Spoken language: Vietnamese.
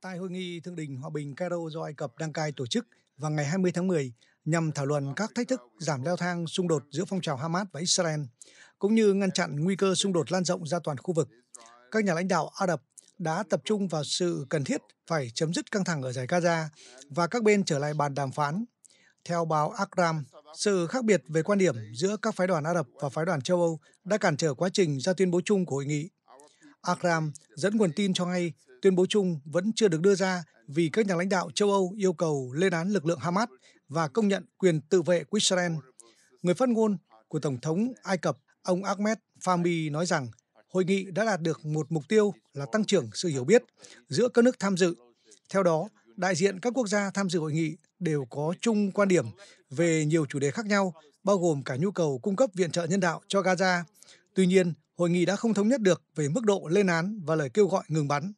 tại hội nghị thượng đỉnh hòa bình Cairo do Ai Cập đăng cai tổ chức vào ngày 20 tháng 10 nhằm thảo luận các thách thức giảm leo thang xung đột giữa phong trào Hamas và Israel, cũng như ngăn chặn nguy cơ xung đột lan rộng ra toàn khu vực. Các nhà lãnh đạo Ả Rập đã tập trung vào sự cần thiết phải chấm dứt căng thẳng ở giải Gaza và các bên trở lại bàn đàm phán. Theo báo Akram, sự khác biệt về quan điểm giữa các phái đoàn Ả Rập và phái đoàn châu Âu đã cản trở quá trình ra tuyên bố chung của hội nghị. Akram dẫn nguồn tin cho hay Tuyên bố chung vẫn chưa được đưa ra vì các nhà lãnh đạo châu Âu yêu cầu lên án lực lượng Hamas và công nhận quyền tự vệ của Israel. Người phát ngôn của Tổng thống Ai Cập, ông Ahmed Fahmy nói rằng hội nghị đã đạt được một mục tiêu là tăng trưởng sự hiểu biết giữa các nước tham dự. Theo đó, đại diện các quốc gia tham dự hội nghị đều có chung quan điểm về nhiều chủ đề khác nhau, bao gồm cả nhu cầu cung cấp viện trợ nhân đạo cho Gaza. Tuy nhiên, hội nghị đã không thống nhất được về mức độ lên án và lời kêu gọi ngừng bắn.